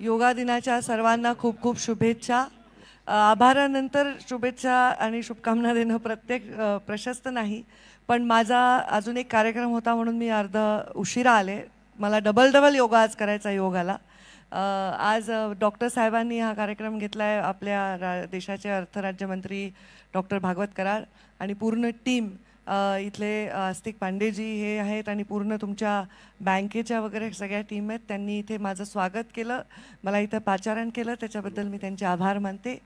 योगा दिनाच्या सर्वांना खूप खूप शुभेच्छा आभारानंतर शुभेच्छा आणि शुभकामना देणं प्रत्येक प्रशस्त नाही पण माझा अजून एक कार्यक्रम होता म्हणून मी अर्ध उशिरा आले मला डबल डबल योगा आज करायचा योग आला आज डॉक्टर साहेबांनी हा कार्यक्रम घेतला आहे आपल्या रा देशाचे अर्थराज्यमंत्री डॉक्टर भागवत कराड आणि पूर्ण टीम इथले आस्तिक पांडेजी हे आहेत आणि पूर्ण तुमच्या बँकेच्या वगैरे सगळ्या टीम आहेत त्यांनी इथे माझं स्वागत केलं मला इथं पाचारण केलं त्याच्याबद्दल मी त्यांचे आभार मानते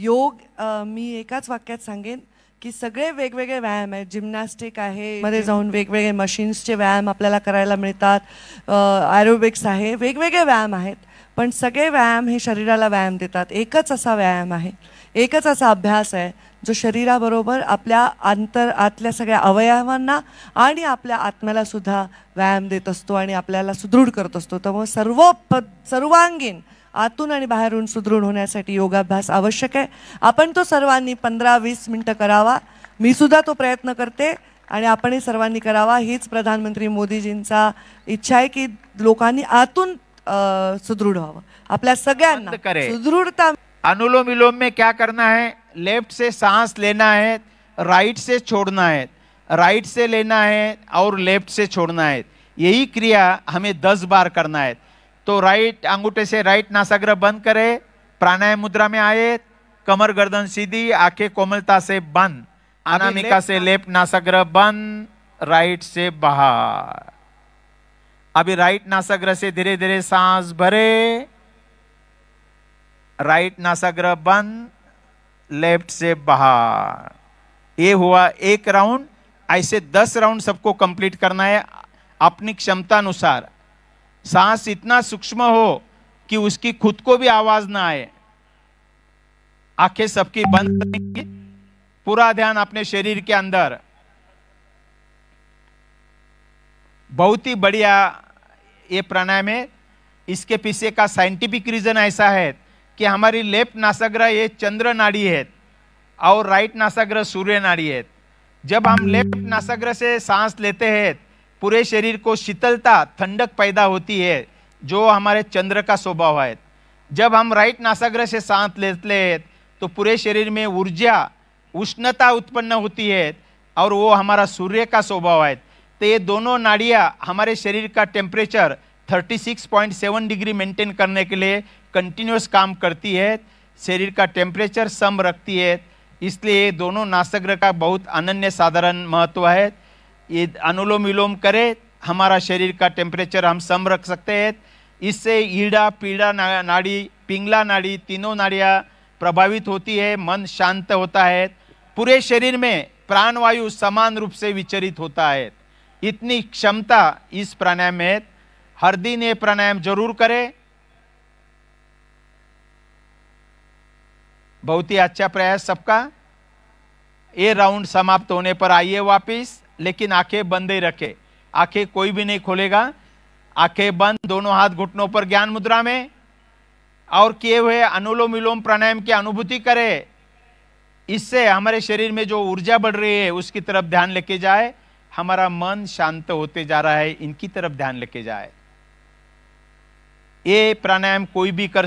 योग मी एकाच वाक्यात सांगेन की सगळे वेगवेगळे व्यायाम आहेत जिमनॅस्टिक आहे मध्ये जाऊन वेगवेगळे मशीन्सचे व्यायाम आपल्याला करायला मिळतात ॲरोबिक्स आहे वेगवेगळे व्यायाम आहेत पण सगळे व्यायाम हे शरीराला व्यायाम देतात एकच असा व्यायाम आहे एकच असा अभ्यास आहे जो शरीराबरोबर आपल्या आंतर आतल्या सगळ्या अवयवांना आणि आपल्या आत्म्यालासुद्धा सुद्धा व्यायाम देत असतो आणि आपल्याला सुदृढ करत असतो मग सर्व प सर्वांगीण आतून आणि बाहेरून सुदृढ होण्यासाठी योगाभ्यास आवश्यक आहे आपण तो सर्वांनी पंधरा वीस मिनटं करावा मीसुद्धा तो प्रयत्न करते आणि आपणही सर्वांनी करावा हीच प्रधानमंत्री मोदीजींचा इच्छा आहे की लोकांनी आतून सुदृढ वाव आपल्या सगे सुदृढता अनुलोम विलोम में क्या करना है लेफ्ट से सांस लेना है राइट से छोड़ना है राइट से लेना है और लेफ्ट से छोड़ना है यही क्रिया हमें दस बार करना है तो राइट अंगूठे से राइट नासाग्रह बंद करे प्राणायाम मुद्रा में आए कमर गर्दन सीधी आंखें कोमलता से बंद अनामिका से लेफ्ट नासाग्रह बंद राइट से बाहर अभी राइट नासाग्रह से धीरे धीरे सांस भरे राइट नासाग्रह बंद लेफ्ट से बाहर ये हुआ एक राउंड ऐसे दस राउंड सबको कंप्लीट करना है अपनी क्षमता अनुसार सांस इतना सूक्ष्म हो कि उसकी खुद को भी आवाज ना आए आंखें सबकी बंद पूरा ध्यान अपने शरीर के अंदर बहुत ही बढ़िया ये प्राणायाम है इसके पीछे का साइंटिफिक रीजन ऐसा है कि हमारी लेफ्ट नासाग्रह ये चंद्र नाड़ी है और राइट नासाग्रह सूर्य नाड़ी है जब हम लेफ्ट नासाग्रह से सांस लेते हैं पूरे शरीर को शीतलता ठंडक पैदा होती है जो हमारे चंद्र का स्वभाव है जब हम राइट नासाग्रह से सांस लेते हैं तो पूरे शरीर में ऊर्जा उष्णता उत्पन्न होती है और वो हमारा सूर्य का स्वभाव है तो ये दोनों नाड़ियाँ हमारे शरीर का टेम्परेचर 36.7 डिग्री मेंटेन करने के लिए कंटिन्यूस काम करती है शरीर का टेम्परेचर सम रखती है इसलिए ये दोनों नासग्र का बहुत अनन्य साधारण महत्व है ये अनुलोम विलोम करे हमारा शरीर का टेम्परेचर हम सम रख सकते हैं इससे ईड़ा पीड़ा नाड़ी पिंगला नाड़ी तीनों नाड़ियाँ प्रभावित होती है मन शांत होता है पूरे शरीर में प्राणवायु समान रूप से विचरित होता है इतनी क्षमता इस प्राणायाम में हर दिन ये प्राणायाम जरूर करें बहुत ही अच्छा प्रयास सबका ये राउंड समाप्त होने पर आइए वापस लेकिन आंखें बंद ही रखे आंखें कोई भी नहीं खोलेगा आंखें बंद दोनों हाथ घुटनों पर ज्ञान मुद्रा में और किए हुए अनुलोम विलोम प्राणायाम की अनुभूति करें इससे हमारे शरीर में जो ऊर्जा बढ़ रही है उसकी तरफ ध्यान लेके जाए हमारा मन शांत होते जा रहा है इनकी तरफ ध्यान लेके जाए ये प्राणायाम कोई भी कर